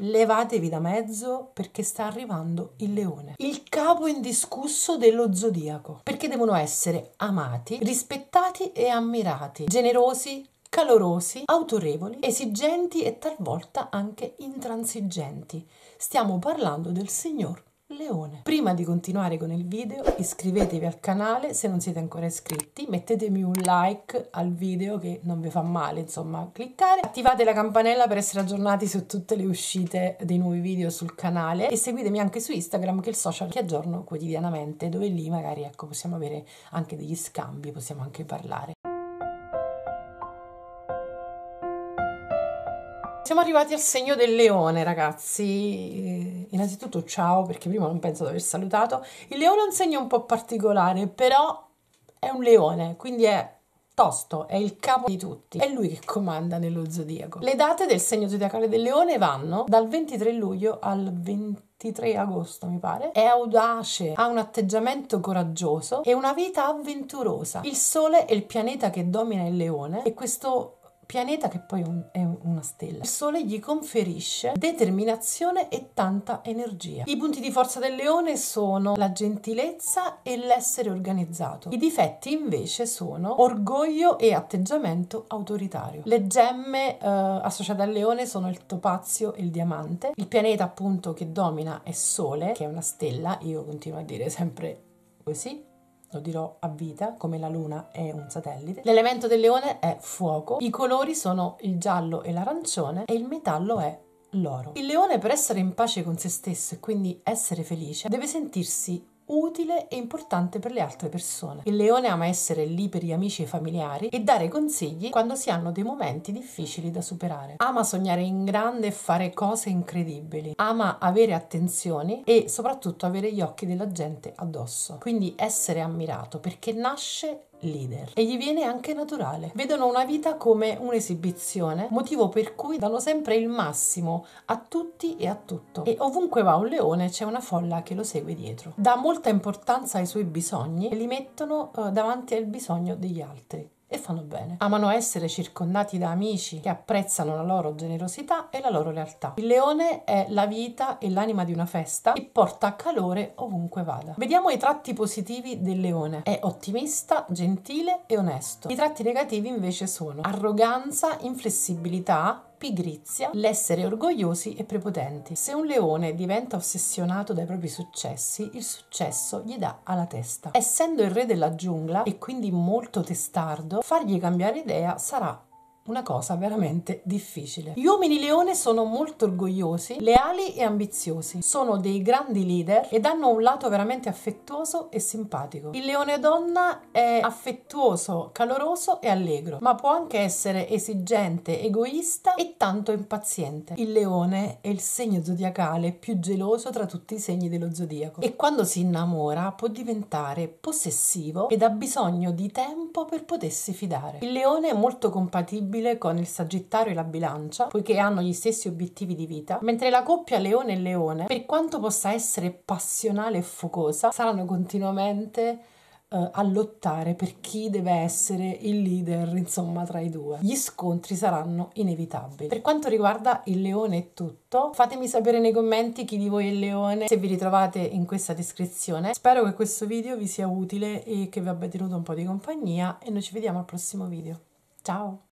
levatevi da mezzo perché sta arrivando il leone, il capo indiscusso dello zodiaco, perché devono essere amati, rispettati e ammirati, generosi, calorosi, autorevoli, esigenti e talvolta anche intransigenti. Stiamo parlando del signor leone. Prima di continuare con il video iscrivetevi al canale se non siete ancora iscritti, mettetemi un like al video che non vi fa male insomma cliccare, attivate la campanella per essere aggiornati su tutte le uscite dei nuovi video sul canale e seguitemi anche su Instagram che è il social che aggiorno quotidianamente dove lì magari ecco possiamo avere anche degli scambi, possiamo anche parlare. siamo arrivati al segno del leone, ragazzi. Innanzitutto ciao, perché prima non penso di aver salutato. Il leone è un segno un po' particolare, però è un leone, quindi è tosto, è il capo di tutti. È lui che comanda nello zodiaco. Le date del segno zodiacale del leone vanno dal 23 luglio al 20 23 agosto, mi pare. È audace, ha un atteggiamento coraggioso e una vita avventurosa. Il sole è il pianeta che domina il leone e questo pianeta che poi un, è una stella. Il Sole gli conferisce determinazione e tanta energia. I punti di forza del leone sono la gentilezza e l'essere organizzato. I difetti invece sono orgoglio e atteggiamento autoritario. Le gemme eh, associate al leone sono il topazio e il diamante. Il pianeta appunto che domina è Sole, che è una stella, io continuo a dire sempre così lo dirò a vita, come la luna è un satellite. L'elemento del leone è fuoco, i colori sono il giallo e l'arancione e il metallo è l'oro. Il leone per essere in pace con se stesso e quindi essere felice deve sentirsi utile e importante per le altre persone. Il leone ama essere lì per gli amici e familiari e dare consigli quando si hanno dei momenti difficili da superare. Ama sognare in grande e fare cose incredibili. Ama avere attenzioni e soprattutto avere gli occhi della gente addosso. Quindi essere ammirato perché nasce leader e gli viene anche naturale. Vedono una vita come un'esibizione, motivo per cui danno sempre il massimo a tutti e a tutto. E ovunque va un leone c'è una folla che lo segue dietro. Dà molta importanza ai suoi bisogni e li mettono eh, davanti al bisogno degli altri e fanno bene. Amano essere circondati da amici che apprezzano la loro generosità e la loro lealtà. Il leone è la vita e l'anima di una festa e porta calore ovunque vada. Vediamo i tratti positivi del leone. È ottimista, gentile e onesto. I tratti negativi invece sono arroganza, inflessibilità, pigrizia, l'essere orgogliosi e prepotenti. Se un leone diventa ossessionato dai propri successi, il successo gli dà alla testa. Essendo il re della giungla e quindi molto testardo, fargli cambiare idea sarà una cosa veramente difficile. Gli uomini leone sono molto orgogliosi, leali e ambiziosi, sono dei grandi leader ed hanno un lato veramente affettuoso e simpatico. Il leone donna è affettuoso, caloroso e allegro, ma può anche essere esigente, egoista e tanto impaziente. Il leone è il segno zodiacale più geloso tra tutti i segni dello zodiaco e quando si innamora può diventare possessivo ed ha bisogno di tempo per potersi fidare. Il leone è molto compatibile compatibile con il Sagittario e la Bilancia, poiché hanno gli stessi obiettivi di vita, mentre la coppia Leone e Leone, per quanto possa essere passionale e focosa, saranno continuamente eh, a lottare per chi deve essere il leader, insomma, tra i due. Gli scontri saranno inevitabili. Per quanto riguarda il leone è tutto, fatemi sapere nei commenti chi di voi è il leone, se vi ritrovate in questa descrizione. Spero che questo video vi sia utile e che vi abbia tenuto un po' di compagnia e noi ci vediamo al prossimo video. Ciao!